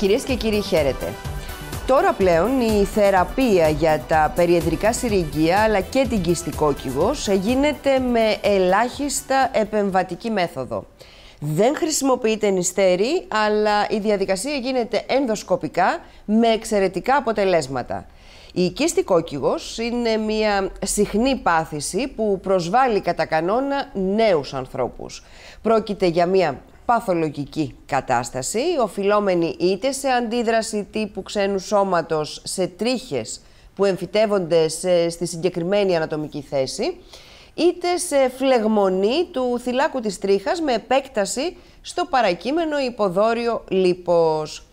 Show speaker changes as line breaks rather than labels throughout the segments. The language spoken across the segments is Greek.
Κυρίες και κύριοι, χαίρετε. Τώρα πλέον η θεραπεία για τα περιεδρικά συρρυγγία αλλά και την κυστικόκυγος γίνεται με ελάχιστα επεμβατική μέθοδο. Δεν χρησιμοποιείται νηστέρι, αλλά η διαδικασία γίνεται ενδοσκοπικά με εξαιρετικά αποτελέσματα. Η κυστικόκυγο είναι μια συχνή πάθηση που προσβάλλει κατά κανόνα νέους ανθρώπους. Πρόκειται για μια παθολογική κατάσταση, οφειλόμενη είτε σε αντίδραση τύπου ξένου σώματος σε τρίχες που εμφυτεύονται σε, στη συγκεκριμένη ανατομική θέση, είτε σε φλεγμονή του θυλάκου της τρίχας με επέκταση στο παρακείμενο υποδόριο λίπος.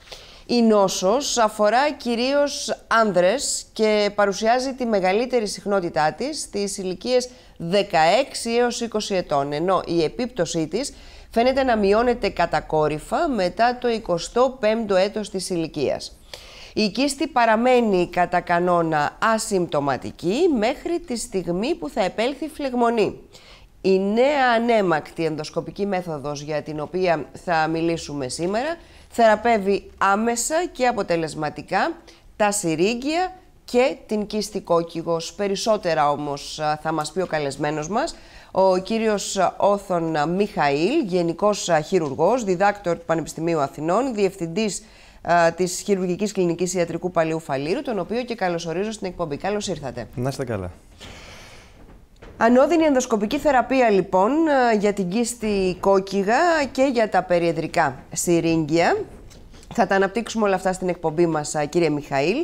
Η νόσος αφορά κυρίως άνδρες και παρουσιάζει τη μεγαλύτερη συχνότητά της στις ηλικίες 16 έως 20 ετών, ενώ η επίπτωσή της φαίνεται να μειώνεται κατακόρυφα μετά το 25ο έτος της ηλικίας. Η κίστη παραμένει κατά κανόνα ασυμπτωματική μέχρι τη στιγμή που θα επέλθει φλεγμονή. Η νέα ανέμακτη ενδοσκοπική μέθοδος για την οποία θα μιλήσουμε σήμερα θεραπεύει άμεσα και αποτελεσματικά τα συρίγγια και την κίστη κόκκιγος. Περισσότερα όμως θα μας πει ο καλεσμένος μας, ο κύριος Όθων Μιχαήλ, γενικός χειρουργός, διδάκτορ του Πανεπιστημίου Αθηνών, διευθυντής ε, της Χειρουργικής Κλινικής Ιατρικού Παλαιού Φαλήρου, τον οποίο και καλωσορίζω στην εκπομπή. Καλώς ήρθατε. Να είστε καλά. Ανώδυνη ενδοσκοπική θεραπεία λοιπόν ε, για την κίστη κόκκιγα και για τα περιεδρικά σιρίγγια. Θα τα αναπτύξουμε όλα αυτά στην εκπομπή μας ε, κύριε Μιχαήλ.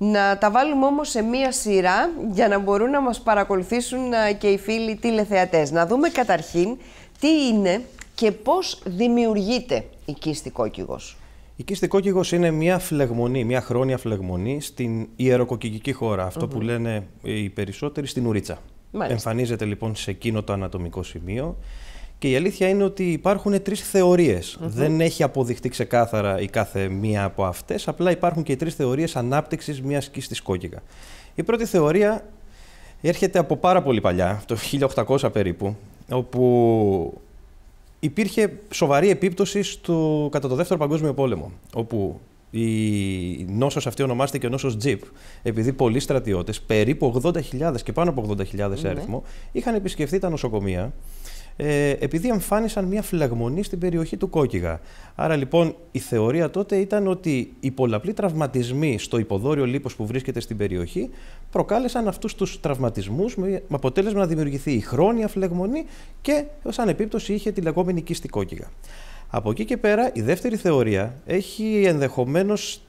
Να τα βάλουμε όμως σε μία σειρά για να μπορούν να μας παρακολουθήσουν ε, και οι φίλοι τηλεθεατές. Να δούμε καταρχήν τι είναι και πώς δημιουργείται η κίστη κόκκιγος. Η κίστη κόκκιγος
είναι μια φλεγμονή, μια χρόνια φλεγμονή στην ιεροκοκκιγική χώρα, αυτό που λένε οι περισσότεροι στην ουρίτσα. Εμφανίζεται λοιπόν σε εκείνο το ανατομικό σημείο. Και η αλήθεια είναι ότι υπάρχουν τρεις θεωρίες. Δεν έχει αποδειχτεί ξεκάθαρα η κάθε μία από αυτές, απλά υπάρχουν και οι τρεις θεωρίες ανάπτυξης μιας κίστη κόκκιγα. Η πρώτη θεωρία έρχεται από πάρα πολύ παλιά, το 1800 περίπου, όπου υπήρχε σοβαρή επίπτωση στο, κατά το Δεύτερο Παγκόσμιο Πόλεμο, όπου η νόσος αυτή ονομάστηκε νόσος Jeep, επειδή πολλοί στρατιώτες, περίπου 80.000 και πάνω από 80.000 mm -hmm. είχαν επισκεφθεί τα νοσοκομεία ε, επειδή εμφάνισαν μια φυλαγμονή στην περιοχή του Κόκκιγα. Άρα λοιπόν η θεωρία τότε ήταν ότι οι πολλαπλοί τραυματισμοί στο υποδόριο λίπος που βρίσκεται στην περιοχή προκάλεσαν αυτούς τους τραυματισμούς με αποτέλεσμα να δημιουργηθεί η χρόνια φλεγμονή και ως ανεπίπτωση, είχε τη λεγόμενη κίστη Κόκκιγα. Από εκεί και πέρα η δεύτερη θεωρία έχει ενδεχομένως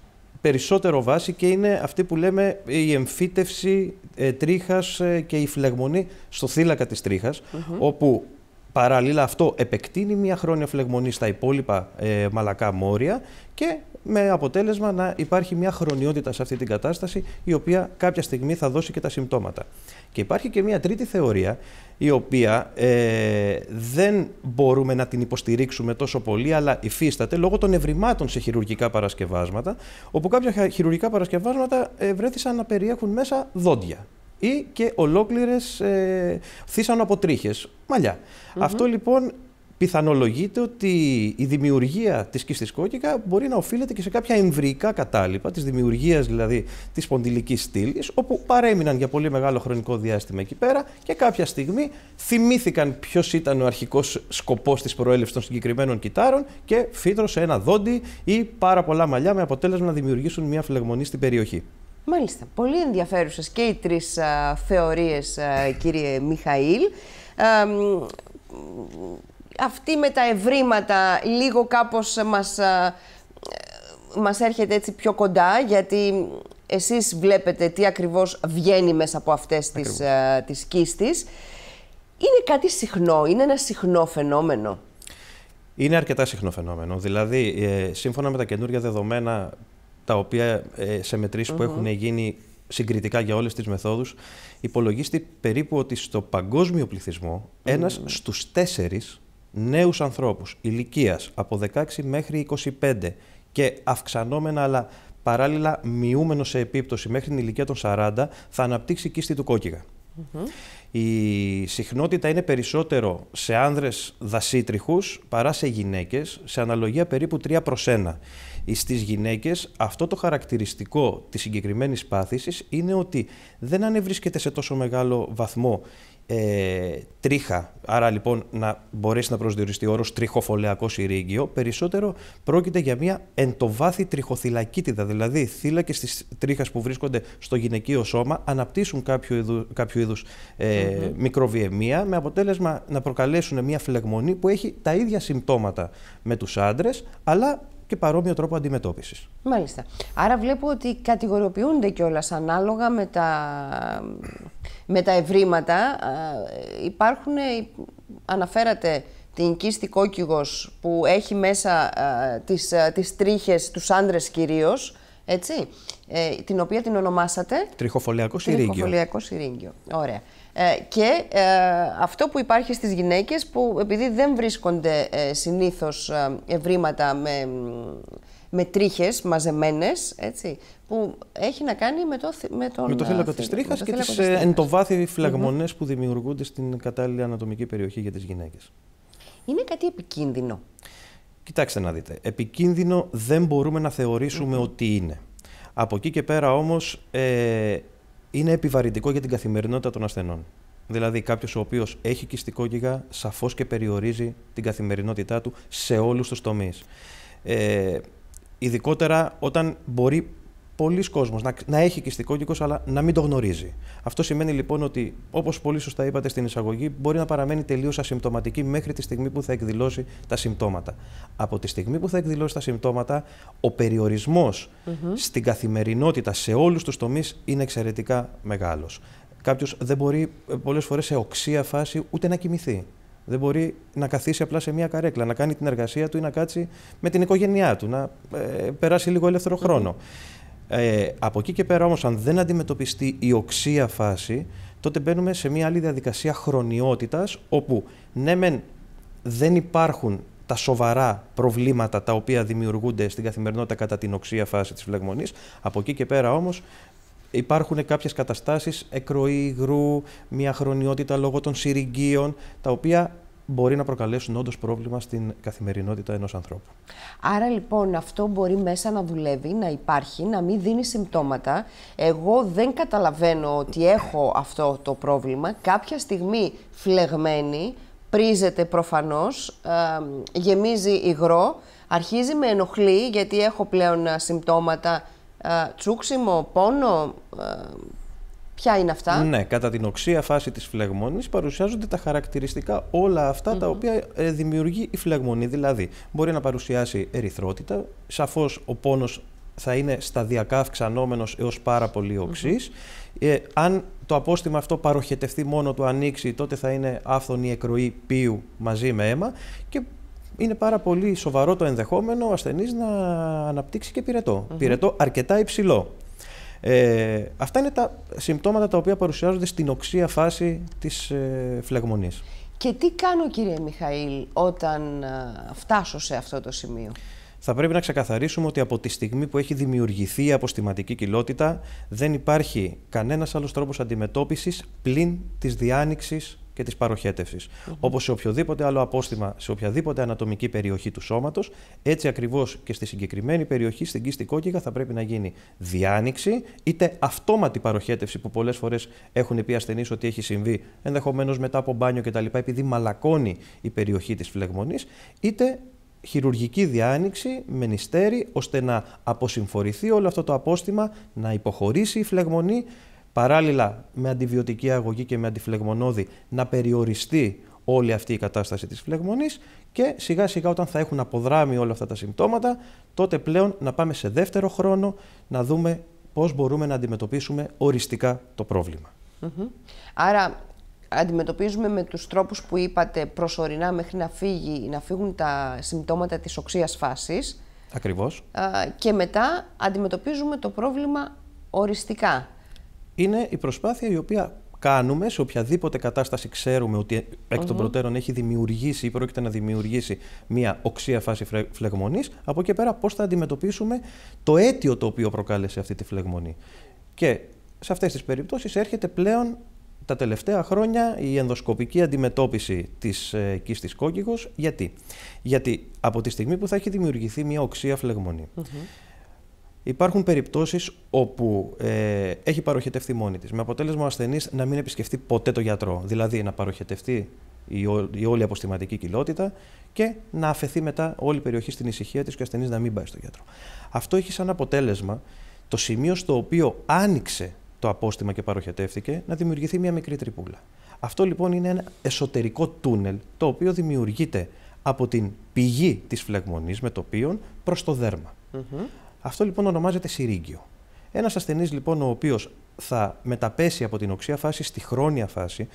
περισσότερο βάση και είναι αυτή που λέμε η εμφύτευση ε, τρίχας ε, και η φλεγμονή στο θύλακα της τρίχας, όπου Παράλληλα αυτό επεκτείνει μια χρόνια φλεγμονή στα υπόλοιπα ε, μαλακά μόρια και με αποτέλεσμα να υπάρχει μια χρονιότητα σε αυτή την κατάσταση η οποία κάποια στιγμή θα δώσει και τα συμπτώματα. Και υπάρχει και μια τρίτη θεωρία η οποία ε, δεν μπορούμε να την υποστηρίξουμε τόσο πολύ αλλά υφίσταται λόγω των ευρημάτων σε χειρουργικά παρασκευάσματα όπου κάποια χειρουργικά παρασκευάσματα ε, βρέθησαν να περιέχουν μέσα δόντια ή και ολοκληρε ε, θύσανο από μαλλιά. Αυτό λοιπόν πιθανολογείται ότι η δημιουργία της κίστης κόκκικα μπορεί να οφείλεται και σε κάποια εμβρυϊκά κατάλοιπα της δημιουργίας δηλαδή της σπονδυλικής στήλης, όπου παρέμειναν για πολύ μεγάλο χρονικό διάστημα εκεί πέρα και κάποια στιγμή θυμήθηκαν ποιος ήταν ο αρχικός σκοπός της προέλευσης των συγκεκριμένων κυτάρων και φύτρωσε ένα δόντι ή πάρα πολλά μαλλιά με αποτέλεσμα να δημιουργήσουν μια φλεγμονή στην περιοχή.
Μάλιστα. Πολύ ενδιαφέρουσες και οι τρεις θεωρίε, θεωρίες, κύριε Μιχαήλ. αυτή με τα ευρήματα λίγο κάπως μας, μας έρχεται έτσι πιο κοντά, γιατί εσείς βλέπετε τι ακριβώς βγαίνει μέσα από αυτές τις, τις κίστης. Είναι κάτι συχνό, είναι ένα συχνό φαινόμενο.
Είναι αρκετά συχνό φαινόμενο. Δηλαδή, ε, σύμφωνα με τα καινούργια δεδομένα τα οποία ε, σε μετρήσεις mm-hmm. που έχουν γίνει συγκριτικά για όλες τις μεθόδους, υπολογίστη περίπου ότι στο παγκόσμιο πληθυσμό που εχουν γινει συγκριτικα για ολες τις μεθοδους υπολογιστη περιπου οτι στο παγκοσμιο πληθυσμο mm ενας στους τέσσερις νέους ανθρώπους ηλικίας από 16 μέχρι 25 και αυξανόμενα αλλά παράλληλα μειούμενο σε επίπτωση μέχρι την ηλικία των 40 θα αναπτύξει κίστη του κοκκιγα Η συχνότητα είναι περισσότερο σε άνδρες δασίτριχους παρά σε γυναίκες, σε αναλογία περίπου 3 προς 1 στις γυναίκες αυτό το χαρακτηριστικό της συγκεκριμένης πάθησης είναι ότι δεν ανεβρίσκεται σε τόσο μεγάλο βαθμό ε, τρίχα, άρα λοιπόν να μπορέσει να προσδιοριστεί ο όρος τριχοφολιακό συρρήγγιο, περισσότερο πρόκειται για μια εντοβάθη τριχοθυλακίτιδα, δηλαδή θύλακες της τρίχας που βρίσκονται στο γυναικείο σώμα αναπτύσσουν κάποιο, είδου, ε, mm με αποτέλεσμα να προκαλέσουν μια φλεγμονή που έχει τα ίδια συμπτώματα με τους άντρες, αλλά και παρόμοιο τρόπο αντιμετώπισης.
Μάλιστα. Άρα βλέπω ότι κατηγοριοποιούνται κιόλας ανάλογα με τα, με τα ευρήματα. Υπάρχουν, ε, αναφέρατε την Κίστη Κόκκιγος που έχει μέσα τις, τις τρίχες, τους άντρες κυρίως, έτσι, ε, την οποία την ονομάσατε...
Τριχοφολιακό συρίγγιο. Τριχοφολιακό
συρίγγιο. Ωραία. Ε, και ε, αυτό που υπάρχει στις γυναίκες που επειδή δεν βρίσκονται ε, συνήθως ευρήματα με, με τρίχες μαζεμένες, έτσι, που έχει να κάνει με το, με τον, με το θύλακο της τρίχας και τις εντοβάθη
φλαγμονές που δημιουργούνται στην κατάλληλη ανατομική περιοχή για τις γυναίκες. Είναι κάτι επικίνδυνο. Κοιτάξτε να δείτε. Επικίνδυνο δεν μπορούμε να θεωρήσουμε ότι είναι. Από εκεί και πέρα όμως είναι επιβαρυντικό για την καθημερινότητα των ασθενών. Δηλαδή, κάποιος ο οποίος έχει κυστικό γίγα, σαφώς και περιορίζει την καθημερινότητά του σε όλους τους τομείς. Ε, ειδικότερα όταν μπορεί πολλοί κόσμος να, να έχει κυστικό κύκος αλλά να μην το γνωρίζει. Αυτό σημαίνει λοιπόν ότι όπως πολύ σωστά είπατε στην εισαγωγή μπορεί να παραμένει τελείως ασυμπτωματική μέχρι τη στιγμή που θα εκδηλώσει τα συμπτώματα. Από τη στιγμή που θα εκδηλώσει τα συμπτώματα ο περιορισμός mm στην καθημερινότητα σε όλους τους τομείς είναι εξαιρετικά μεγάλος. Κάποιος δεν μπορεί ε, πολλές φορές σε οξία φάση ούτε να κοιμηθεί. Δεν μπορεί να καθίσει απλά σε μια καρέκλα, να κάνει την εργασία του ή να κάτσει με την οικογένειά του, να ε, περάσει λίγο ελεύθερο χρόνο. Ε, από εκεί και πέρα όμως, αν δεν αντιμετωπιστεί η οξία φάση, τότε μπαίνουμε σε μια άλλη διαδικασία χρονιότητας, όπου ναι μεν δεν υπάρχουν τα σοβαρά προβλήματα τα οποία δημιουργούνται στην καθημερινότητα κατά την οξία φάση της φλεγμονής. Από εκεί και πέρα όμως υπάρχουν κάποιες καταστάσεις εκροή υγρού, μια χρονιότητα λόγω των συρριγγίων τα οποία μπορεί να προκαλέσουν όντως πρόβλημα στην καθημερινότητα ενός ανθρώπου.
Άρα λοιπόν αυτό μπορεί μέσα να δουλεύει, να υπάρχει, να μην δίνει συμπτώματα. Εγώ δεν καταλαβαίνω ότι έχω αυτό το πρόβλημα. Κάποια στιγμή φλεγμένη, πρίζεται προφανώς, ε, γεμίζει υγρό, αρχίζει με ενοχλεί γιατί έχω πλέον ε, συμπτώματα ε, τσούξιμο, πόνο, Ποια είναι αυτά. Ναι,
κατά την οξία φάση της φλεγμονής παρουσιάζονται τα χαρακτηριστικά όλα αυτά τα οποία ε, δημιουργεί η φλεγμονή. Δηλαδή, μπορεί να παρουσιάσει ερυθρότητα, σαφώς ο πόνος θα είναι σταδιακά αυξανόμενος έως πάρα πολύ οξύς. ε, αν το απόστημα αυτό παροχετευτεί μόνο του ανοίξει, τότε θα είναι άφθονη εκροή πίου μαζί με αίμα. Και είναι πάρα πολύ σοβαρό το ενδεχόμενο ο ασθενής να αναπτύξει και πυρετό. Mm Πυρετό αρκετά υψηλό. Ε, αυτά είναι τα συμπτώματα τα οποία παρουσιάζονται στην οξία φάση της ε, φλεγμονής.
Και τι κάνω κύριε Μιχαήλ όταν ε, φτάσω σε αυτό το σημείο.
Θα πρέπει να ξεκαθαρίσουμε ότι από τη στιγμή που έχει δημιουργηθεί η αποστηματική κοιλότητα δεν υπάρχει κανένας άλλος τρόπος αντιμετώπισης πλην της διάνοιξης και της παροχέτευσης. Mm Όπως σε οποιοδήποτε άλλο απόστημα, σε οποιαδήποτε ανατομική περιοχή του σώματος, έτσι ακριβώς και στη συγκεκριμένη περιοχή, στην κίστη κόκκιγα, θα πρέπει να γίνει διάνοιξη, είτε αυτόματη παροχέτευση που πολλές φορές έχουν πει ασθενείς ότι έχει συμβεί, ενδεχομένως μετά από μπάνιο κτλ., επειδή μαλακώνει η περιοχή της φλεγμονής, είτε χειρουργική διάνοιξη με νηστέρι ώστε να αποσυμφορηθεί όλο αυτό το απόστημα, να υποχωρήσει η φλεγμονή παράλληλα με αντιβιωτική αγωγή και με αντιφλεγμονώδη να περιοριστεί όλη αυτή η κατάσταση της φλεγμονής και σιγά σιγά όταν θα έχουν αποδράμει όλα αυτά τα συμπτώματα τότε πλέον να πάμε σε δεύτερο χρόνο να δούμε πώς μπορούμε να αντιμετωπίσουμε οριστικά το πρόβλημα.
Άρα αντιμετωπίζουμε με τους τρόπους που είπατε προσωρινά μέχρι να, φύγει, να φύγουν τα συμπτώματα της οξίας φάσης. Ακριβώς. Και μετά αντιμετωπίζουμε το πρόβλημα οριστικά είναι η προσπάθεια η οποία
κάνουμε σε οποιαδήποτε κατάσταση ξέρουμε ότι εκ των προτέρων έχει δημιουργήσει ή πρόκειται να δημιουργήσει μια οξία φάση φλεγμονής, από εκεί πέρα πώς θα αντιμετωπίσουμε το αίτιο το οποίο προκάλεσε αυτή τη φλεγμονή. Και σε αυτές τις περιπτώσεις έρχεται πλέον τα τελευταία χρόνια η ενδοσκοπική αντιμετώπιση της ε, κίστης κόκκιγος. Γιατί? Γιατί από τη στιγμή που θα έχει δημιουργηθεί μια οξία φλεγμονή, Υπάρχουν περιπτώσεις όπου ε, έχει παροχετευτεί μόνη της, με αποτέλεσμα ο ασθενής να μην επισκεφτεί ποτέ το γιατρό. Δηλαδή να παροχετευτεί η, η όλη αποστηματική κοιλότητα και να αφαιθεί μετά όλη η περιοχή στην ησυχία της και ο ασθενής να μην πάει στο γιατρό. Αυτό έχει σαν αποτέλεσμα το σημείο στο οποίο άνοιξε το απόστημα και παροχετεύτηκε να δημιουργηθεί μια μικρή τρυπούλα. Αυτό λοιπόν είναι ένα εσωτερικό τούνελ το οποίο δημιουργείται από την πηγή της φλεγμονής με το προς το δέρμα. Αυτό λοιπόν ονομάζεται συρίγγιο. Ένας ασθενής λοιπόν ο οποίος θα μεταπέσει από την οξία φάση στη χρόνια φάση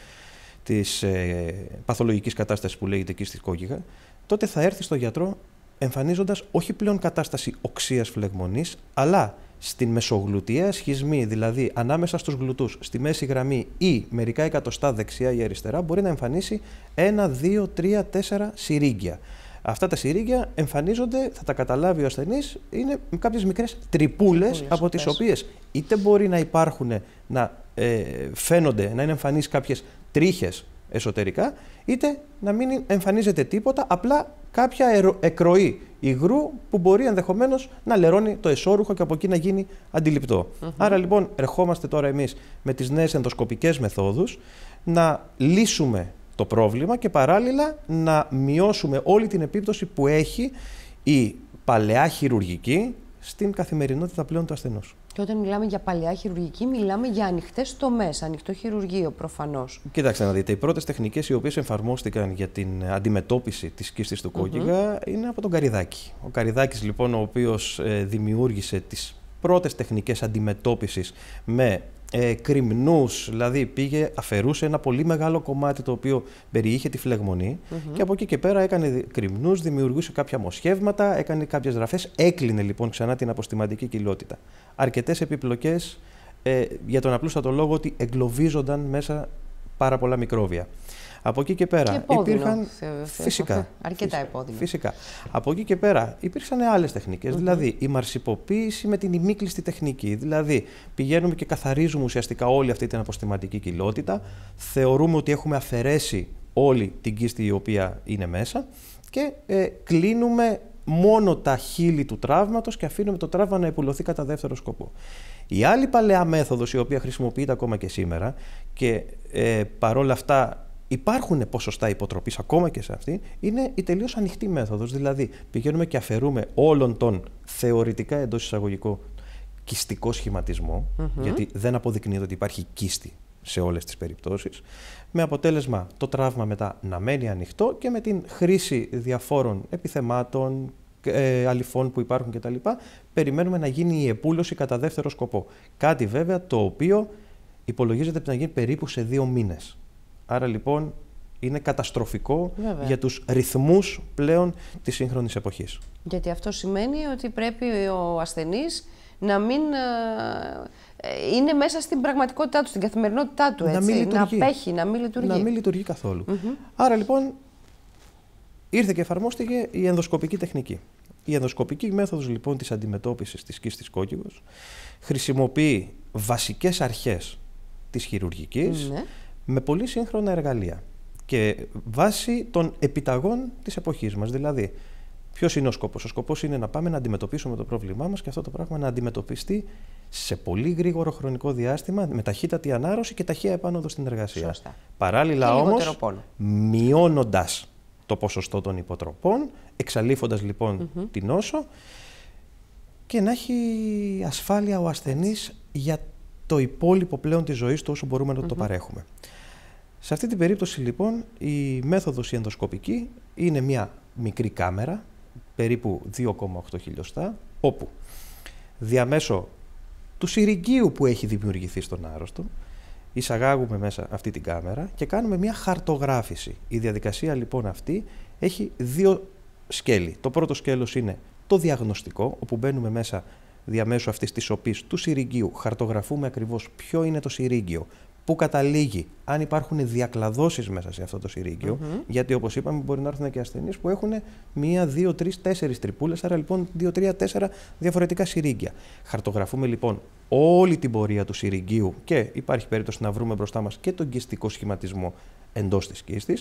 της ε, παθολογικής κατάστασης που λέγεται εκεί στη κόκκιγα, τότε θα έρθει στο γιατρό εμφανίζοντας όχι πλέον κατάσταση οξίας φλεγμονής, αλλά στην μεσογλουτιαία σχισμή, δηλαδή ανάμεσα στους γλουτούς, στη μέση γραμμή ή μερικά εκατοστά δεξιά ή αριστερά, μπορεί να εμφανίσει ένα, δύο, τρία, τέσσερα συρίγγια. Αυτά τα συρίγγια εμφανίζονται, θα τα καταλάβει ο ασθενής, είναι κάποιες μικρές τρυπούλες από τις οποίες είτε μπορεί να υπάρχουν, να ε, φαίνονται, να είναι εμφανείς κάποιες τρίχες εσωτερικά, είτε να μην εμφανίζεται τίποτα, απλά κάποια εκροή υγρού που μπορεί ενδεχομένως να λερώνει το εσώρουχο και από εκεί να γίνει αντιληπτό. Άρα λοιπόν, ερχόμαστε τώρα εμείς με τις νέες ενδοσκοπικές μεθόδους να λύσουμε το πρόβλημα και παράλληλα να μειώσουμε όλη την επίπτωση που έχει η παλαιά χειρουργική στην καθημερινότητα πλέον του ασθενούς.
Και όταν μιλάμε για παλαιά χειρουργική, μιλάμε για ανοιχτές τομές, ανοιχτό χειρουργείο προφανώς.
Κοιτάξτε να δείτε, οι πρώτες τεχνικές οι οποίες εφαρμόστηκαν για την αντιμετώπιση της κίστη του κόκκιγα είναι από τον Καριδάκη. Ο Καριδάκης, λοιπόν, ο οποίος ε, δημιούργησε τις πρώτες τεχνικές αντιμετώπισης με ε, κρυμνούς, δηλαδή πήγε, αφαιρούσε ένα πολύ μεγάλο κομμάτι το οποίο περιείχε τη φλεγμονή και από εκεί και πέρα έκανε κρυμνούς, δημιουργούσε κάποια μοσχεύματα, έκανε κάποιες γραφές, έκλεινε λοιπόν ξανά την αποστηματική κοιλότητα. Αρκετές επιπλοκές ε, για τον απλούστατο λόγο ότι εγκλωβίζονταν μέσα πάρα πολλά μικρόβια. Από εκεί και πέρα. Και υπήρχαν. φυσικά. αρκετά Φυσικά. Από εκεί και πέρα υπήρξαν άλλες τεχνικές. Δηλαδή η μαρσιποποίηση με την ημίκλειστη τεχνική. Δηλαδή πηγαίνουμε και καθαρίζουμε ουσιαστικά όλη αυτή την αποστηματική κοιλότητα. Θεωρούμε ότι έχουμε αφαιρέσει όλη την κίστη η οποία είναι μέσα και ε, κλείνουμε μόνο τα χείλη του τραύματος και αφήνουμε το τραύμα να επουλωθεί κατά δεύτερο σκοπό. Η άλλη παλαιά μέθοδος η οποία χρησιμοποιείται ακόμα και σήμερα και ε, παρόλα αυτά υπάρχουν ποσοστά υποτροπής ακόμα και σε αυτή, είναι η τελείως ανοιχτή μέθοδος. Δηλαδή, πηγαίνουμε και αφαιρούμε όλον τον θεωρητικά εντός εισαγωγικό κυστικό σχηματισμό, γιατί δεν αποδεικνύεται ότι υπάρχει κίστη σε όλες τις περιπτώσεις, με αποτέλεσμα το τραύμα μετά να μένει ανοιχτό και με την χρήση διαφόρων επιθεμάτων, ε, αληφών που υπάρχουν κτλ. περιμένουμε να γίνει η επούλωση κατά δεύτερο σκοπό. Κάτι βέβαια το οποίο υπολογίζεται να γίνει περίπου σε δύο μήνες. Άρα λοιπόν είναι καταστροφικό για τους ρυθμούς πλέον της σύγχρονης εποχής.
Γιατί αυτό σημαίνει ότι πρέπει ο ασθενής να μην ε, είναι μέσα στην πραγματικότητά του, στην καθημερινότητά του, έτσι, να, μην να απέχει, να μην λειτουργεί. Να μην
λειτουργεί καθόλου. Άρα λοιπόν ήρθε και εφαρμόστηκε η ενδοσκοπική τεχνική. Η ενδοσκοπική μέθοδος λοιπόν της αντιμετώπισης της κίστης κόκκιγος χρησιμοποιεί βασικές αρχές της χειρουργικής, ναι με πολύ σύγχρονα εργαλεία και βάσει των επιταγών της εποχής μας. Δηλαδή, ποιος είναι ο σκοπός. Ο σκοπός είναι να πάμε να αντιμετωπίσουμε το πρόβλημά μας και αυτό το πράγμα να αντιμετωπιστεί σε πολύ γρήγορο χρονικό διάστημα με ταχύτατη ανάρρωση και ταχεία επάνωδο στην εργασία. Παράλληλα όμω, μειώνοντας το ποσοστό των υποτροπών, εξαλείφοντας λοιπόν την όσο και να έχει ασφάλεια ο ασθενής για το υπόλοιπο πλέον της ζωής του όσο μπορούμε να το παρέχουμε. Σε αυτή την περίπτωση λοιπόν η μέθοδος η ενδοσκοπική είναι μια μικρή κάμερα, περίπου 2,8 χιλιοστά, όπου διαμέσω του συρρυγγίου που έχει δημιουργηθεί στον άρρωστο, εισαγάγουμε μέσα αυτή την κάμερα και κάνουμε μια χαρτογράφηση. Η διαδικασία λοιπόν αυτή έχει δύο σκέλη. Το πρώτο σκέλος είναι το διαγνωστικό, όπου μπαίνουμε μέσα διαμέσου αυτής της οπής του συρρυγγίου, χαρτογραφούμε ακριβώς ποιο είναι το συρρήγγιο, Πού καταλήγει, αν υπάρχουν διακλαδώσεις μέσα σε αυτό το συρρήγγιο, γιατί όπως είπαμε, μπορεί να έρθουν και ασθενείς που έχουν μία, δύο, τρεις, τέσσερις τρυπούλες, άρα λοιπόν δύο, τρία, τέσσερα διαφορετικά συρρήγγια. Χαρτογραφούμε λοιπόν όλη την πορεία του συρρηγγίου και υπάρχει περίπτωση να βρούμε μπροστά μας και τον κυστικό σχηματισμό εντός της κίστης.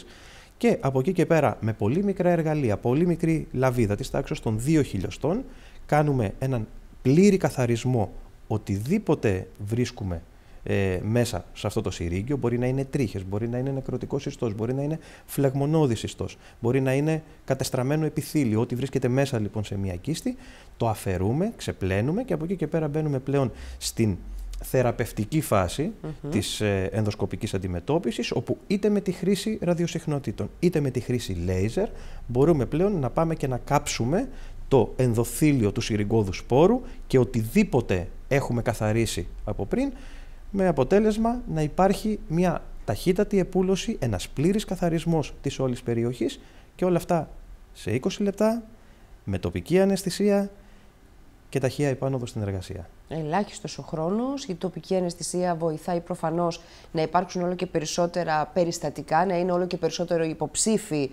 Και από εκεί και πέρα, με πολύ μικρά εργαλεία, πολύ μικρή λαβίδα της τάξης των 2 χιλιοστών, κάνουμε έναν πλήρη καθαρισμό οτιδήποτε βρίσκουμε ε, μέσα σε αυτό το σιρίγγιο Μπορεί να είναι τρίχες, μπορεί να είναι νεκροτικός ιστό, μπορεί να είναι φλεγμονώδης ιστό, μπορεί να είναι κατεστραμμένο επιθύλιο. Ό,τι βρίσκεται μέσα λοιπόν σε μια κίστη, το αφαιρούμε, ξεπλένουμε και από εκεί και πέρα μπαίνουμε πλέον στην θεραπευτική φάση mm-hmm. της ε, ενδοσκοπικής αντιμετώπισης, όπου είτε με τη χρήση ραδιοσυχνοτήτων, είτε με τη χρήση λέιζερ, μπορούμε πλέον να πάμε και να κάψουμε το ενδοθήλιο του συρυγκώδου σπόρου και οτιδήποτε έχουμε καθαρίσει από πριν, με αποτέλεσμα να υπάρχει μια ταχύτατη επούλωση, ένας πλήρης καθαρισμός της όλης περιοχής και όλα αυτά σε 20 λεπτά, με τοπική αναισθησία και ταχεία επάνωδο στην εργασία.
Ελάχιστος ο χρόνος. Η τοπική αναισθησία βοηθάει προφανώς να υπάρξουν όλο και περισσότερα περιστατικά, να είναι όλο και περισσότερο υποψήφοι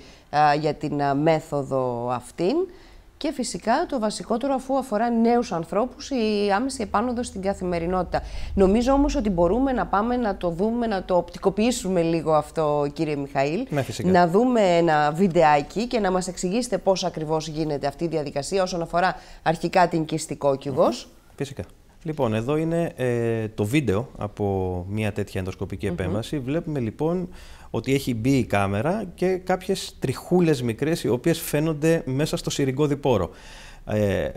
για την μέθοδο αυτήν. Και φυσικά το βασικότερο αφού αφορά νέους ανθρώπους η άμεση επάνωδο στην καθημερινότητα. Νομίζω όμως ότι μπορούμε να πάμε να το δούμε, να το οπτικοποιήσουμε λίγο αυτό κύριε Μιχαήλ. Ναι, να δούμε ένα βιντεάκι και να μας εξηγήσετε πώς ακριβώς γίνεται αυτή η διαδικασία όσον αφορά αρχικά την κυστικόκυγος.
Φυσικά. Λοιπόν, εδώ είναι ε, το βίντεο από μια τέτοια ενδοσκοπική επέμβαση. Βλέπουμε λοιπόν ότι έχει μπει η κάμερα και κάποιες τριχούλες μικρές οι οποίες φαίνονται μέσα στο σιρικό διπόρο. Ε,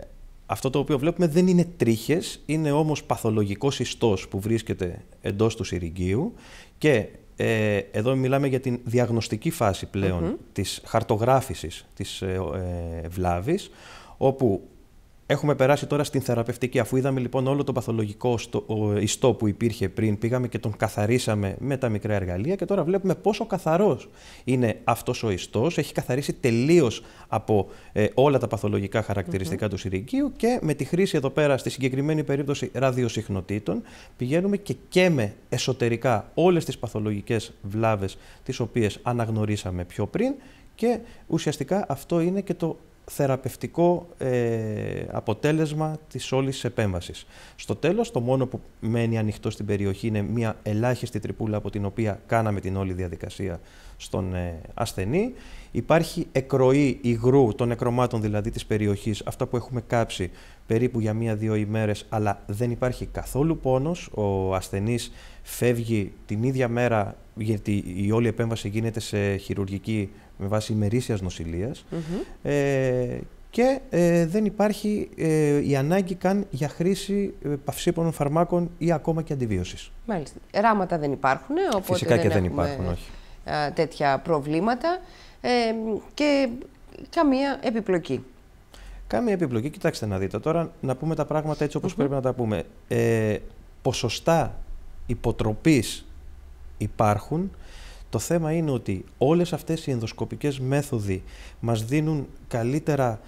αυτό το οποίο βλέπουμε δεν είναι τρίχες, είναι όμως παθολογικός ιστός που βρίσκεται εντός του σιριγγίου και ε, εδώ μιλάμε για την διαγνωστική φάση πλέον της χαρτογράφησης της ε, ε βλάβης, όπου Έχουμε περάσει τώρα στην θεραπευτική. Αφού είδαμε λοιπόν όλο το παθολογικό ιστό που υπήρχε πριν, πήγαμε και τον καθαρίσαμε με τα μικρά εργαλεία και τώρα βλέπουμε πόσο καθαρός είναι αυτός ο ιστός. Έχει καθαρίσει τελείως από ε, όλα τα παθολογικά χαρακτηριστικά του συρρικίου και με τη χρήση εδώ πέρα, στη συγκεκριμένη περίπτωση ραδιοσυχνοτήτων, πηγαίνουμε και καίμε εσωτερικά όλες τις παθολογικές βλάβες τις οποίες αναγνωρίσαμε πιο πριν και ουσιαστικά αυτό είναι και το θεραπευτικό ε, αποτέλεσμα της όλης επέμβασης. Στο τέλος, το μόνο που μένει ανοιχτό στην περιοχή είναι μια ελάχιστη τρυπούλα από την οποία κάναμε την όλη διαδικασία στον ε, ασθενή. Υπάρχει εκροή υγρού των νεκρωμάτων δηλαδή της περιοχής, αυτά που έχουμε κάψει περίπου για μία-δύο ημέρες, αλλά δεν υπάρχει καθόλου πόνος. Ο ασθενής φεύγει την ίδια μέρα, γιατί η όλη επέμβαση γίνεται σε χειρουργική με βάση ημερήσιας νοσηλείας ε, και ε, δεν υπάρχει ε, η ανάγκη καν για χρήση ε, παυσίπονων φαρμάκων ή ακόμα και αντιβίωσης.
Μάλιστα. Ράματα δεν υπάρχουν, οπότε Φυσικά και δεν, υπάρχουν, όχι. Ε, τέτοια προβλήματα και καμία επιπλοκή. Καμία επιπλοκή. Κοιτάξτε να δείτε τώρα, να πούμε τα πράγματα έτσι όπως
πρέπει να τα πούμε. Ε, ποσοστά υποτροπής υπάρχουν. Το θέμα είναι ότι όλες αυτές οι ενδοσκοπικές μέθοδοι μας δίνουν καλύτερα,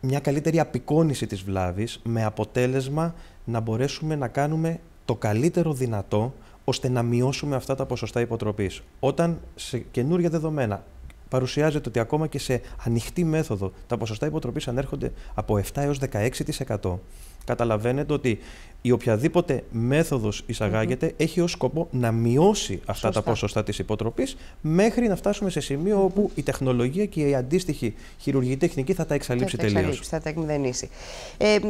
μια καλύτερη απεικόνιση της βλάβης με αποτέλεσμα να μπορέσουμε να κάνουμε το καλύτερο δυνατό ώστε να μειώσουμε αυτά τα ποσοστά υποτροπής. Όταν σε καινούργια δεδομένα παρουσιάζεται ότι ακόμα και σε ανοιχτή μέθοδο τα ποσοστά υποτροπής ανέρχονται από 7 έως 16%. Καταλαβαίνετε ότι η οποιαδήποτε μέθοδος εισαγάγεται έχει ως σκοπό να μειώσει αυτά τα ποσοστά της υποτροπής μέχρι να φτάσουμε σε σημείο όπου η τεχνολογία και η αντίστοιχη χειρουργική τεχνική θα τα εξαλείψει τελείως. Θα
θα τα εκμηδενήσει. Ε, ε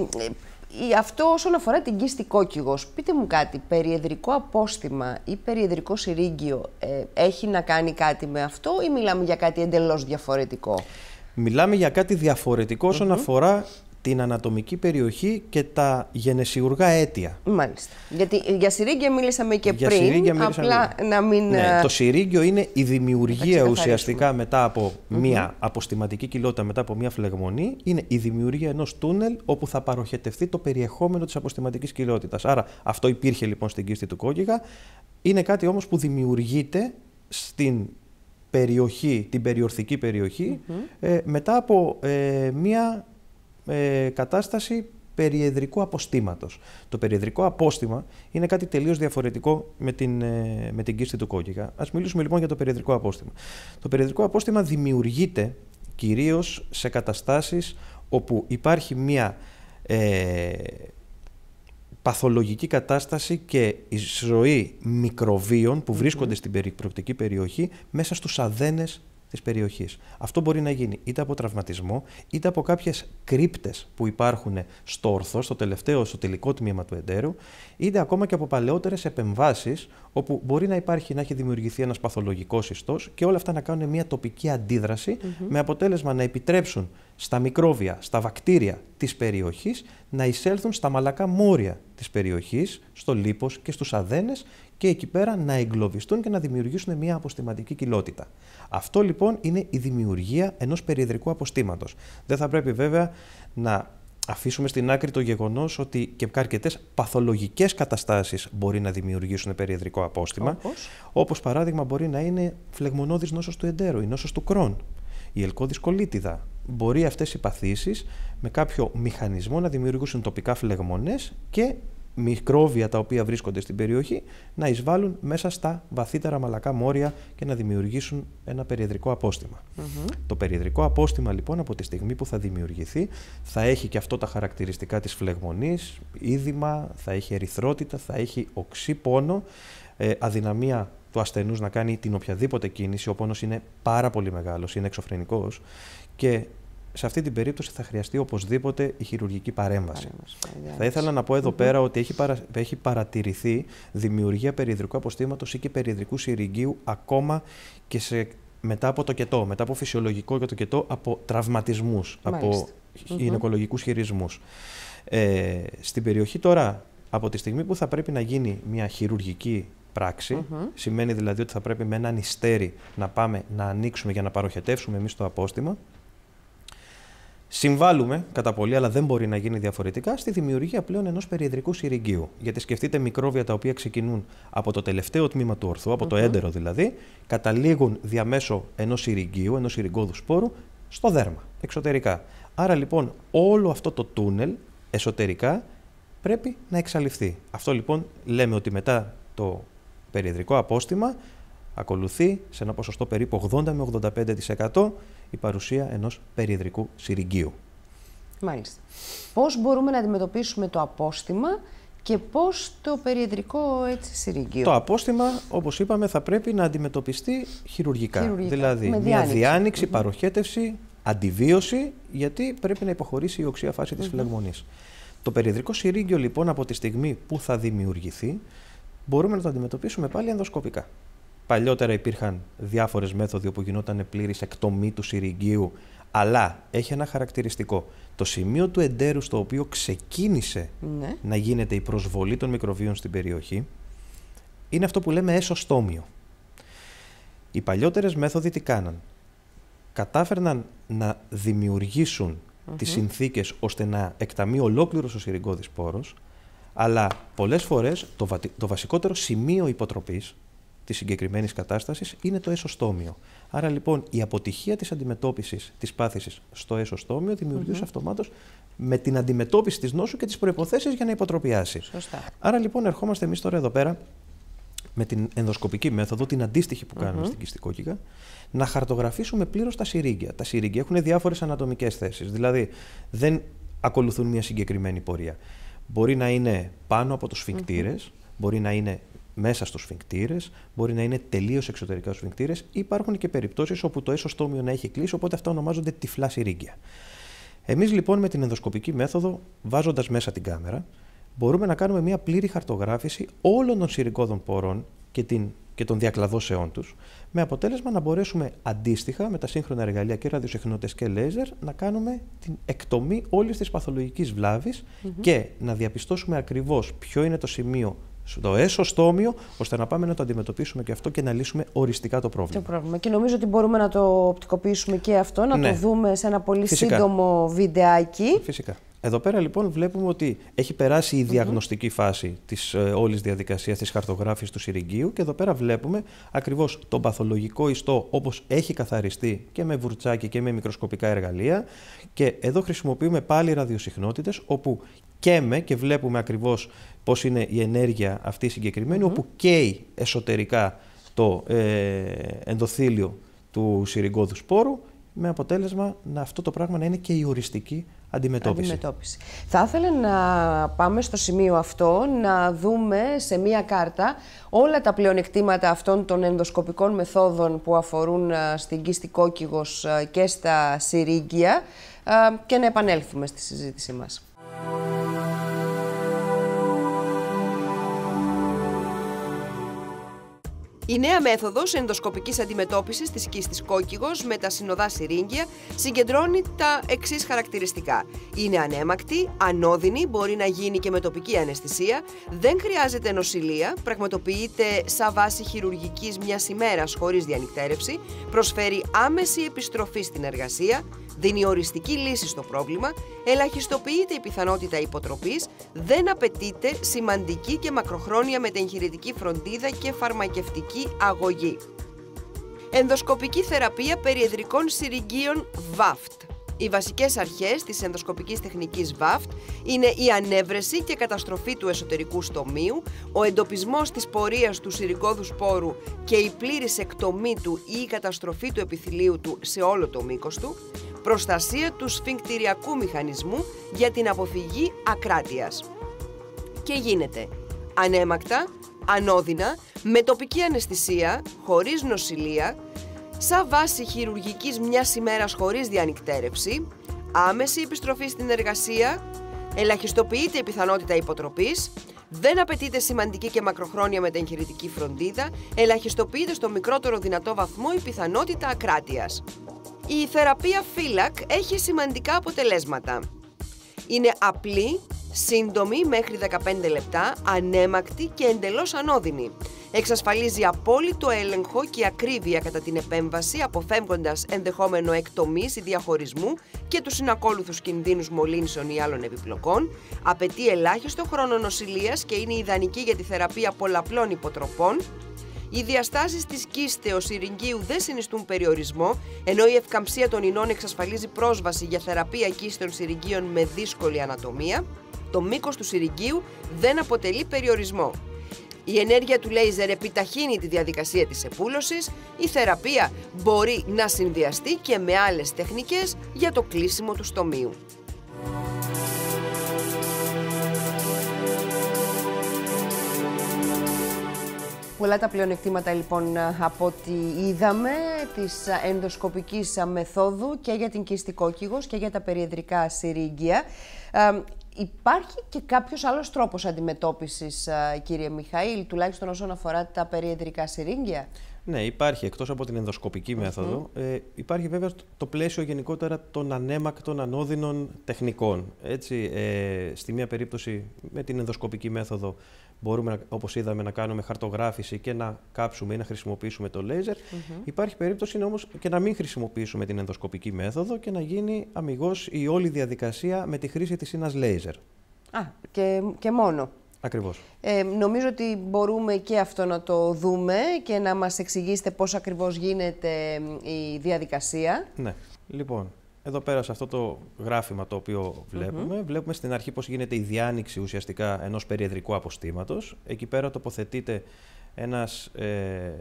αυτό όσον αφορά την κίστη κόκκιγος, πείτε μου κάτι, περιεδρικό απόστημα ή περιεδρικό συρίγγιο ε, έχει να κάνει κάτι με αυτό ή μιλάμε για κάτι εντελώς διαφορετικό.
Μιλάμε για κάτι διαφορετικό όσον αφορά την ανατομική περιοχή και τα γενεσιουργά αίτια.
Μάλιστα. Γιατί για συρίγγια μίλησαμε και για πριν, μίλησαμε απλά να μην... Ναι, ε, το
συρίγγιο είναι η δημιουργία ουσιαστικά μετά από μία αποστηματική κοιλότητα, μετά από μία φλεγμονή, είναι η δημιουργία ενός τούνελ όπου θα παροχετευτεί το περιεχόμενο της αποστηματικής κοιλότητας. Άρα αυτό υπήρχε λοιπόν στην κίστη του κόκκιγα. Είναι κάτι όμως που δημιουργείται στην περιοχή, την περιορθική περιοχή, ε, μετά από ε, μία ε, κατάσταση περιεδρικού αποστήματος. Το περιεδρικό απόστημα είναι κάτι τελείως διαφορετικό με την, ε, με την κίστη του κόκκιγα. Ας μιλήσουμε λοιπόν για το περιεδρικό απόστημα. Το περιεδρικό απόστημα δημιουργείται κυρίως σε καταστάσεις όπου υπάρχει μία ε, παθολογική κατάσταση και η ζωή μικροβίων που βρίσκονται στην περιπροκτική περιοχή μέσα στους αδένες της περιοχής. Αυτό μπορεί να γίνει είτε από τραυματισμό, είτε από κάποιες κρύπτες που υπάρχουν στο ορθό, στο τελευταίο, στο τελικό τμήμα του εντέρου, είτε ακόμα και από παλαιότερες επεμβάσεις, όπου μπορεί να υπάρχει να έχει δημιουργηθεί ένας παθολογικός ιστός και όλα αυτά να κάνουν μια τοπική αντίδραση, με αποτέλεσμα να επιτρέψουν στα μικρόβια, στα βακτήρια της περιοχής να εισέλθουν στα μαλακά μόρια της περιοχής, στο λίπος και στους αδένες και εκεί πέρα να εγκλωβιστούν και να δημιουργήσουν μια αποστηματική κοιλότητα. Αυτό λοιπόν είναι η δημιουργία ενός περιεδρικού αποστήματος. Δεν θα πρέπει βέβαια να αφήσουμε στην άκρη το γεγονός ότι και αρκετές παθολογικές καταστάσεις μπορεί να δημιουργήσουν περιεδρικό απόστημα. Όπως παράδειγμα μπορεί να είναι φλεγμονώδης νόσος του εντέρου, η νόσος του κρόν, η ελκώδης κολίτιδα. Μπορεί αυτές οι παθήσεις με κάποιο μηχανισμό να δημιουργήσουν τοπικά φλεγμονές και μικρόβια τα οποία βρίσκονται στην περιοχή να εισβάλλουν μέσα στα βαθύτερα μαλακά μόρια και να δημιουργήσουν ένα περιεδρικό Το περιεδρικό απόστημα λοιπόν από τη στιγμή που θα δημιουργηθεί θα έχει και αυτό τα χαρακτηριστικά της φλεγμονής, είδημα, θα έχει ερυθρότητα, θα έχει οξύ πόνο, ε, αδυναμία του ασθενούς να κάνει την οποιαδήποτε κίνηση. Ο πόνος είναι πάρα πολύ μεγάλος, είναι εξωφρενικός και σε αυτή την περίπτωση θα χρειαστεί οπωσδήποτε η χειρουργική παρέμβαση. θα ήθελα να πω εδώ πέρα ότι έχει, έχει παρατηρηθεί δημιουργία περιεδρικού αποστήματος ή και περιεδρικού συρρυγγίου ακόμα και σε... μετά από το κετό, μετά από φυσιολογικό και το κετό, από τραυματισμούς, από γυναικολογικούς χειρισμούς. χειρισμούς. Ε, στην περιοχή τώρα, από τη στιγμή που θα πρέπει να γίνει μια χειρουργική πράξη, σημαίνει δηλαδή ότι θα πρέπει με έναν ιστέρι να πάμε να ανοίξουμε για να παροχετεύσουμε εμείς το απόστημα, Συμβάλλουμε κατά πολύ, αλλά δεν μπορεί να γίνει διαφορετικά, στη δημιουργία πλέον ενός περιεδρικού συρρυγγίου. Γιατί σκεφτείτε μικρόβια τα οποία ξεκινούν από το τελευταίο τμήμα του ορθού, από το έντερο δηλαδή, καταλήγουν διαμέσω ενός συρρυγγίου, ενό συρρυγγόδου σπόρου, στο δέρμα, εξωτερικά. Άρα λοιπόν όλο αυτό το τούνελ εσωτερικά πρέπει να εξαλειφθεί. Αυτό λοιπόν λέμε ότι μετά το περιεδρικό απόστημα ακολουθεί σε ένα ποσοστό περίπου 80 με 85% η παρουσία ενός περιεδρικού συριγγίου.
Μάλιστα. Πώς μπορούμε να αντιμετωπίσουμε το απόστημα και πώς το περιεδρικό έτσι συρρυγγείο.
Το απόστημα,
όπως είπαμε, θα
πρέπει να αντιμετωπιστεί χειρουργικά. Δηλαδή, Με μια διάνοιξη, παροχέτευση, αντιβίωση, γιατί πρέπει να υποχωρήσει η οξία φάση της φλεγμονής. Το περιεδρικό συρρήγγιο, λοιπόν, από τη στιγμή που θα δημιουργηθεί, μπορούμε να το αντιμετωπίσουμε πάλι ενδοσκοπικά. Παλιότερα υπήρχαν διάφορες μέθοδοι όπου γινόταν πλήρης εκτομή του συριγγίου, αλλά έχει ένα χαρακτηριστικό. Το σημείο του εντέρου στο οποίο ξεκίνησε ναι. να γίνεται η προσβολή των μικροβίων στην περιοχή είναι αυτό που λέμε έσωστόμιο. Οι παλιότερες μέθοδοι τι κάναν. Κατάφερναν να δημιουργήσουν mm -hmm. τις συνθήκες ώστε να εκταμεί ολόκληρος ο συρρυγκώδης πόρος, αλλά πολλές φορές το, το βασικότερο σημείο υποτροπής της συγκεκριμένης κατάστασης είναι το εσωστόμιο. Άρα λοιπόν η αποτυχία της αντιμετώπισης της πάθησης στο εσωστόμιο δημιουργούσε αυτομάτως με την αντιμετώπιση της νόσου και τις προποθέσει για να υποτροπιάσει. Σωστά. Άρα λοιπόν ερχόμαστε εμείς τώρα εδώ πέρα με την ενδοσκοπική μέθοδο, την αντίστοιχη που κάνουμε mm-hmm. στην κυστικόκυγα, να χαρτογραφήσουμε πλήρως τα συρίγγια. Τα συρίγγια έχουν διάφορες ανατομικές θέσεις. Δηλαδή δεν ακολουθούν μια συγκεκριμένη πορεία. Μπορεί να είναι πάνω από τους σφιγκτηρε μπορεί να είναι μέσα στους σφιγκτήρες, μπορεί να είναι τελείως εξωτερικά στους σφιγκτήρες. Υπάρχουν και περιπτώσεις όπου το έσωστόμιο να έχει κλείσει, οπότε αυτά ονομάζονται τυφλά συρρήγγια. Εμείς λοιπόν με την ενδοσκοπική μέθοδο, βάζοντας μέσα την κάμερα, μπορούμε να κάνουμε μια πλήρη χαρτογράφηση όλων των συρρικόδων πόρων και, την, και των διακλαδώσεών τους με αποτέλεσμα να μπορέσουμε αντίστοιχα με τα σύγχρονα εργαλεία και ραδιοσυχνότητες και λέιζερ να κάνουμε την εκτομή όλης της παθολογικής βλάβης και να διαπιστώσουμε ακριβώς ποιο είναι το σημείο στο έσω, στο όμοιο, ώστε να πάμε να το αντιμετωπίσουμε και αυτό και να λύσουμε οριστικά το πρόβλημα.
Το πρόβλημα. Και νομίζω ότι μπορούμε να το οπτικοποιήσουμε και αυτό, να ναι. το δούμε σε ένα πολύ Φυσικά. σύντομο βιντεάκι.
Φυσικά. Εδώ πέρα λοιπόν βλέπουμε ότι έχει περάσει η διαγνωστική φάση της ε, όλης διαδικασίας της χαρτογράφησης του συρριγγίου και εδώ πέρα βλέπουμε ακριβώς τον παθολογικό ιστό όπως έχει καθαριστεί και με βουρτσάκι και με μικροσκοπικά εργαλεία και εδώ χρησιμοποιούμε πάλι ραδιοσυχνότητες όπου καίμε και βλέπουμε ακριβώς πώς είναι η ενέργεια αυτή συγκεκριμένη, όπου καίει εσωτερικά το ε, ενδοθήλιο του συρρυγκώδου σπόρου, με αποτέλεσμα να αυτό το πράγμα να είναι και η οριστική αντιμετώπιση.
Θα ήθελα να πάμε στο σημείο αυτό, να δούμε σε μία κάρτα όλα τα πλεονεκτήματα αυτών των ενδοσκοπικών μεθόδων που αφορούν ε, στην κίστη κόκκιγος ε, και στα συρρήγγια ε, και να επανέλθουμε στη συζήτησή μας. Η νέα μέθοδος ενδοσκοπικής αντιμετώπισης της κίστη κόκκιγος με τα συνοδά συρίγγια συγκεντρώνει τα εξής χαρακτηριστικά. Είναι ανέμακτη, ανώδυνη, μπορεί να γίνει και με τοπική αναισθησία, δεν χρειάζεται νοσηλεία, πραγματοποιείται σαν βάση χειρουργικής μιας ημέρας χωρίς διανυκτέρευση, προσφέρει άμεση επιστροφή στην εργασία, δίνει οριστική λύση στο πρόβλημα, ελαχιστοποιείται η πιθανότητα υποτροπής, δεν απαιτείται σημαντική και μακροχρόνια μετεγχειρητική φροντίδα και φαρμακευτική αγωγή. Ενδοσκοπική θεραπεία περιεδρικών συρυγγείων VAFT. Οι βασικές αρχές της ενδοσκοπικής τεχνικής VAFT είναι η ανέβρεση και καταστροφή του εσωτερικού στομίου, ο εντοπισμός της πορείας του συρικόδου σπόρου και η πλήρης εκτομή του ή η καταστροφή του επιθυλίου του σε όλο το μήκος του, προστασία του σφιγκτηριακού μηχανισμού για την αποφυγή ακράτειας. Και γίνεται ανέμακτα, ανώδυνα, με τοπική αναισθησία, χωρίς νοσηλεία, σαν βάση χειρουργικής μιας ημέρας χωρίς διανυκτέρευση, άμεση επιστροφή στην εργασία, ελαχιστοποιείται η πιθανότητα υποτροπής, δεν απαιτείται σημαντική και μακροχρόνια μεταγχειρητική φροντίδα, ελαχιστοποιείται στο μικρότερο δυνατό βαθμό η πιθανότητα ακράτειας. Η θεραπεία φύλακ έχει σημαντικά αποτελέσματα. Είναι απλή, σύντομη μέχρι 15 λεπτά, ανέμακτη και εντελώς ανώδυνη. Εξασφαλίζει απόλυτο έλεγχο και ακρίβεια κατά την επέμβαση, αποφεύγοντας ενδεχόμενο εκτομής ή διαχωρισμού και τους συνακόλουθους κινδύνους μολύνσεων ή άλλων επιπλοκών. Απαιτεί ελάχιστο χρόνο νοσηλείας και είναι ιδανική για τη θεραπεία πολλαπλών υποτροπών. Οι διαστάσεις της κίστεω ειρηνγκίου δεν συνιστούν περιορισμό, ενώ η ευκαμψία των ινών εξασφαλίζει πρόσβαση για θεραπεία κίστεων συρυγγίων με δύσκολη ανατομία. Το μήκος του συρυγγίου δεν αποτελεί περιορισμό. Η ενέργεια του λέιζερ επιταχύνει τη διαδικασία της επούλωσης. Η θεραπεία μπορεί να συνδυαστεί και με άλλες τεχνικές για το κλείσιμο του στομείου. Πολλά τα πλεονεκτήματα λοιπόν από ό,τι είδαμε της ενδοσκοπικής μεθόδου και για την κυστικόκυγος και για τα περιεδρικά συρίγγια. Ε, υπάρχει και κάποιος άλλος τρόπος αντιμετώπισης ε, κύριε Μιχαήλ, τουλάχιστον όσον αφορά τα περιεδρικά συρίγγια.
Ναι, υπάρχει εκτός από την ενδοσκοπικη μέθοδο. Ε, υπάρχει βέβαια το πλαίσιο γενικότερα των ανέμακτων ανώδυνων τεχνικών. Έτσι, ε, στη μία περίπτωση, με την ενδοσκοπική μέθοδο, μπορούμε, όπως είδαμε, να κάνουμε χαρτογράφηση και να κάψουμε ή να χρησιμοποιήσουμε το λειζερ Υπάρχει περίπτωση όμως και να μην χρησιμοποιήσουμε την ενδοσκοπική μέθοδο και να γίνει αμυγός η όλη διαδικασία με τη χρήση της ένα λέιζερ.
Α, και, και μόνο. Ακριβώς. Ε, νομίζω ότι μπορούμε και αυτό να το δούμε και να μας εξηγήσετε πώς ακριβώς γίνεται η διαδικασία.
Ναι. Λοιπόν, εδώ πέρα σε αυτό το γράφημα το οποίο βλέπουμε, βλέπουμε στην αρχή πώς γίνεται η διάνοιξη ουσιαστικά ενός περιεδρικού αποστήματος. Εκεί πέρα τοποθετείται ένας, ε,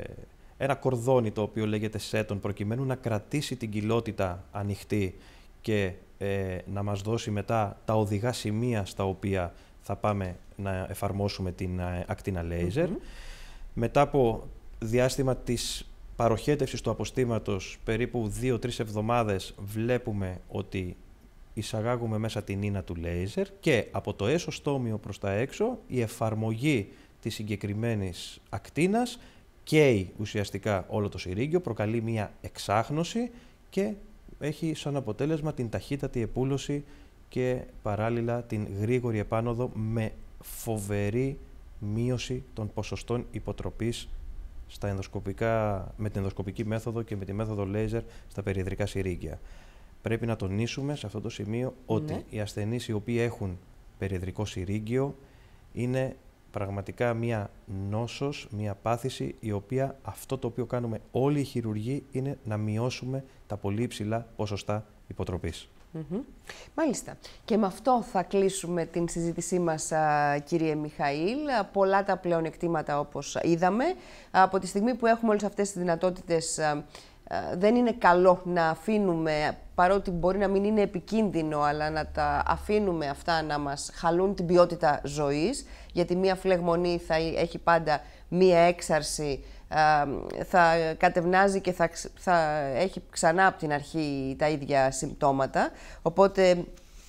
ένα κορδόνι το οποίο λέγεται σέτον προκειμένου να κρατήσει την κοιλότητα ανοιχτή και ε, να μας δώσει μετά τα οδηγά σημεία στα οποία θα πάμε να εφαρμόσουμε την ε, ακτίνα Λέιζερ. Μετά από διάστημα της παροχέτευσης του αποστήματος, περίπου 2-3 εβδομάδες, βλέπουμε ότι εισαγάγουμε μέσα την ίνα του λέιζερ και από το έσω στόμιο προς τα έξω η εφαρμογή της συγκεκριμένης ακτίνας καίει ουσιαστικά όλο το συρίγγιο, προκαλεί μια εξάχνωση και έχει σαν αποτέλεσμα την ταχύτατη επούλωση και παράλληλα την γρήγορη επάνωδο με φοβερή μείωση των ποσοστών υποτροπής στα ενδοσκοπικά, με την ενδοσκοπική μέθοδο και με τη μέθοδο λέιζερ στα περιεδρικά συρρήγγια. Πρέπει να τονίσουμε σε αυτό το σημείο ότι ναι. οι ασθενείς οι οποίοι έχουν περιεδρικό συρρήγγιο είναι πραγματικά μία νόσος, μία πάθηση η οποία αυτό το οποίο κάνουμε όλοι οι χειρουργοί είναι να μειώσουμε τα πολύ υψηλά ποσοστά υποτροπής.
Μάλιστα. Και με αυτό θα κλείσουμε την συζήτησή μας, κύριε Μιχαήλ. Πολλά τα πλεονεκτήματα όπως είδαμε. Από τη στιγμή που έχουμε όλες αυτές τις δυνατότητες δεν είναι καλό να αφήνουμε, παρότι μπορεί να μην είναι επικίνδυνο, αλλά να τα αφήνουμε αυτά να μας χαλούν την ποιότητα ζωής, γιατί μία φλεγμονή θα έχει πάντα μία έξαρση ε, θα κατευνάζει και θα, θα έχει ξανά από την αρχή τα ίδια συμπτώματα. Οπότε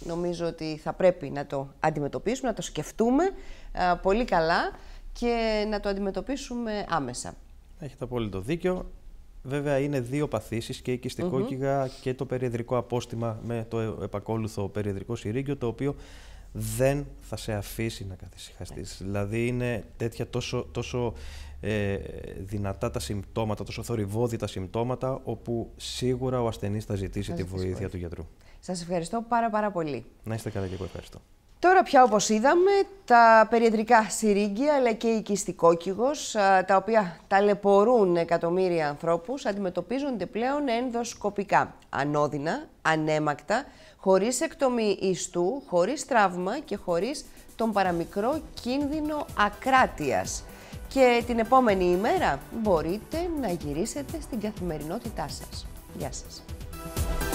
νομίζω ότι θα πρέπει να το αντιμετωπίσουμε, να το σκεφτούμε ε, πολύ καλά και να το αντιμετωπίσουμε άμεσα.
Έχετε απόλυτο δίκιο. Βέβαια είναι δύο παθήσεις και η κυστικοκυγα mm και το περιεδρικό απόστημα με το επακόλουθο περιεδρικό συρίγγιο το οποίο δεν θα σε αφήσει να καθυσυχαστείς. Ναι. Δηλαδή είναι τέτοια τόσο, τόσο ε, δυνατά τα συμπτώματα, τόσο θορυβόδη τα συμπτώματα, όπου σίγουρα ο ασθενής θα ζητήσει τη βοήθεια του γιατρού.
Σας ευχαριστώ πάρα πάρα πολύ.
Να είστε καλά και εγώ ευχαριστώ.
Τώρα πια όπως είδαμε τα περιεδρικά συρίγγια αλλά και η κυστικόκυγος τα οποία ταλαιπωρούν εκατομμύρια ανθρώπους αντιμετωπίζονται πλέον ενδοσκοπικά, ανώδυνα, ανέμακτα χωρίς εκτομή ιστού, χωρίς τραύμα και χωρίς τον παραμικρό κίνδυνο ακράτειας. Και την επόμενη ημέρα μπορείτε να γυρίσετε στην καθημερινότητά σας. Γεια σας.